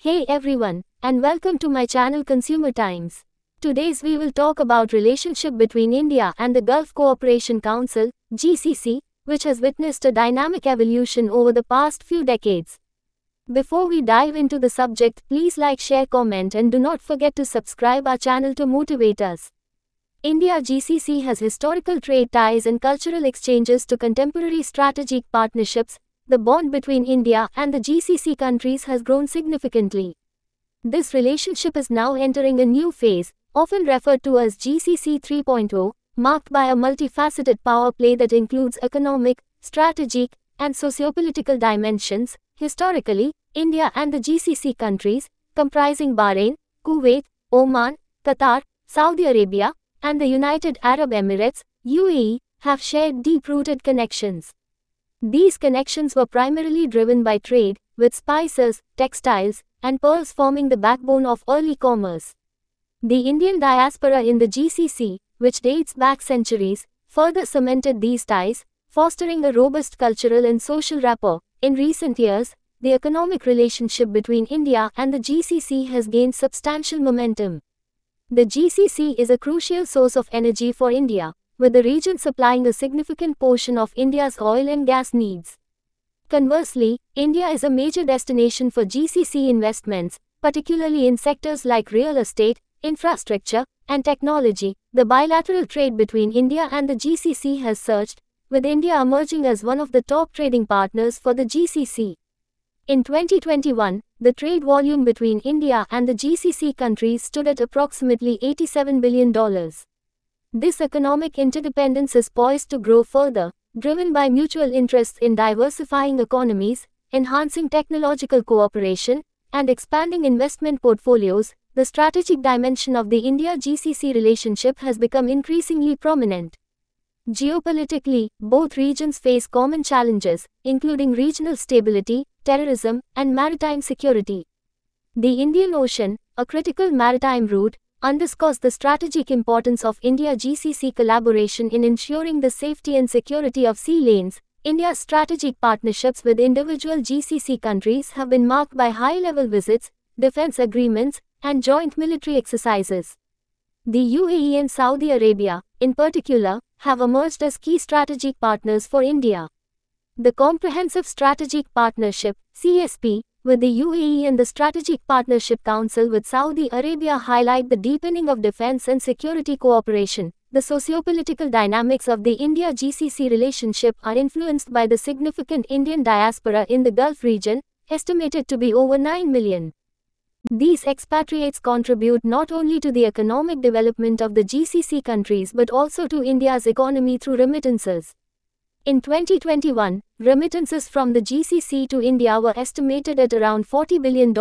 Hey everyone, and welcome to my channel Consumer Times. Today's we will talk about relationship between India and the Gulf Cooperation Council, GCC, which has witnessed a dynamic evolution over the past few decades. Before we dive into the subject, please like, share, comment and do not forget to subscribe our channel to motivate us. India GCC has historical trade ties and cultural exchanges to contemporary strategic partnerships, the bond between India and the GCC countries has grown significantly. This relationship is now entering a new phase, often referred to as GCC 3.0, marked by a multifaceted power play that includes economic, strategic, and sociopolitical dimensions. Historically, India and the GCC countries, comprising Bahrain, Kuwait, Oman, Qatar, Saudi Arabia, and the United Arab Emirates, UAE, have shared deep-rooted connections. These connections were primarily driven by trade, with spices, textiles, and pearls forming the backbone of early commerce. The Indian diaspora in the GCC, which dates back centuries, further cemented these ties, fostering a robust cultural and social rapport. In recent years, the economic relationship between India and the GCC has gained substantial momentum. The GCC is a crucial source of energy for India, with the region supplying a significant portion of India's oil and gas needs. Conversely, India is a major destination for GCC investments, particularly in sectors like real estate, infrastructure, and technology. The bilateral trade between India and the GCC has surged, with India emerging as one of the top trading partners for the GCC. In 2021, the trade volume between India and the GCC countries stood at approximately $87 billion. This economic interdependence is poised to grow further, driven by mutual interests in diversifying economies, enhancing technological cooperation, and expanding investment portfolios. The strategic dimension of the India GCC relationship has become increasingly prominent. Geopolitically, both regions face common challenges, including regional stability, terrorism, and maritime security. The Indian Ocean, a critical maritime route, underscores the strategic importance of India-GCC collaboration in ensuring the safety and security of sea lanes. India's strategic partnerships with individual GCC countries have been marked by high-level visits, defense agreements, and joint military exercises. The UAE and Saudi Arabia, in particular, have emerged as key strategic partners for India. The Comprehensive Strategic Partnership, CSP, with the UAE and the Strategic Partnership Council with Saudi Arabia highlight the deepening of defense and security cooperation. The sociopolitical dynamics of the India-GCC relationship are influenced by the significant Indian diaspora in the Gulf region, estimated to be over 9 million. These expatriates contribute not only to the economic development of the GCC countries but also to India's economy through remittances. In 2021, remittances from the GCC to India were estimated at around $40 billion,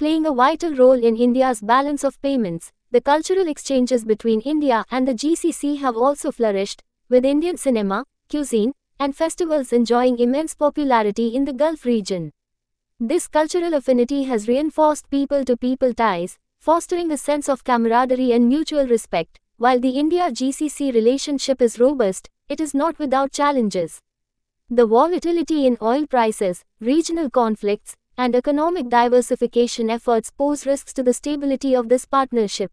playing a vital role in India's balance of payments. The cultural exchanges between India and the GCC have also flourished, with Indian cinema, cuisine, and festivals enjoying immense popularity in the Gulf region. This cultural affinity has reinforced people to people ties, fostering a sense of camaraderie and mutual respect. While the India GCC relationship is robust, it is not without challenges. The volatility in oil prices, regional conflicts, and economic diversification efforts pose risks to the stability of this partnership.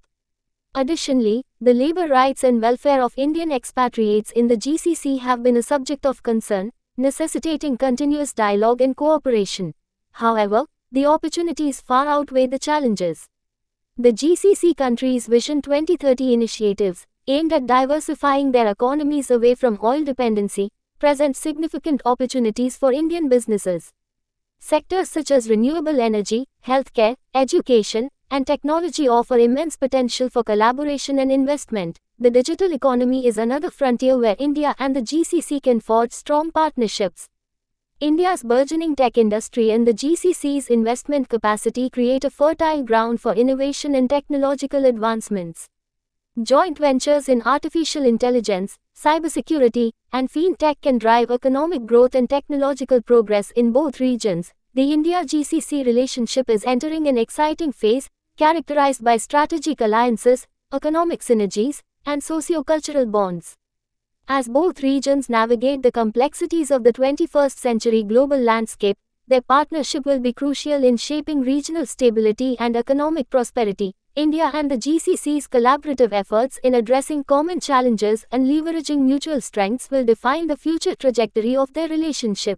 Additionally, the labor rights and welfare of Indian expatriates in the GCC have been a subject of concern, necessitating continuous dialogue and cooperation. However, the opportunities far outweigh the challenges. The GCC countries' Vision 2030 initiatives, aimed at diversifying their economies away from oil dependency, present significant opportunities for Indian businesses. Sectors such as renewable energy, healthcare, education, and technology offer immense potential for collaboration and investment. The digital economy is another frontier where India and the GCC can forge strong partnerships. India's burgeoning tech industry and the GCC's investment capacity create a fertile ground for innovation and technological advancements. Joint ventures in artificial intelligence, cybersecurity, and fintech can drive economic growth and technological progress in both regions. The India GCC relationship is entering an exciting phase, characterized by strategic alliances, economic synergies, and sociocultural bonds. As both regions navigate the complexities of the 21st century global landscape, their partnership will be crucial in shaping regional stability and economic prosperity. India and the GCC's collaborative efforts in addressing common challenges and leveraging mutual strengths will define the future trajectory of their relationship.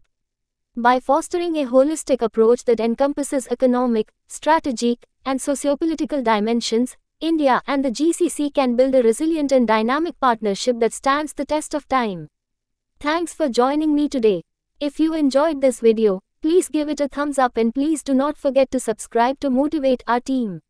By fostering a holistic approach that encompasses economic, strategic, and sociopolitical dimensions, India and the GCC can build a resilient and dynamic partnership that stands the test of time. Thanks for joining me today. If you enjoyed this video, please give it a thumbs up and please do not forget to subscribe to motivate our team.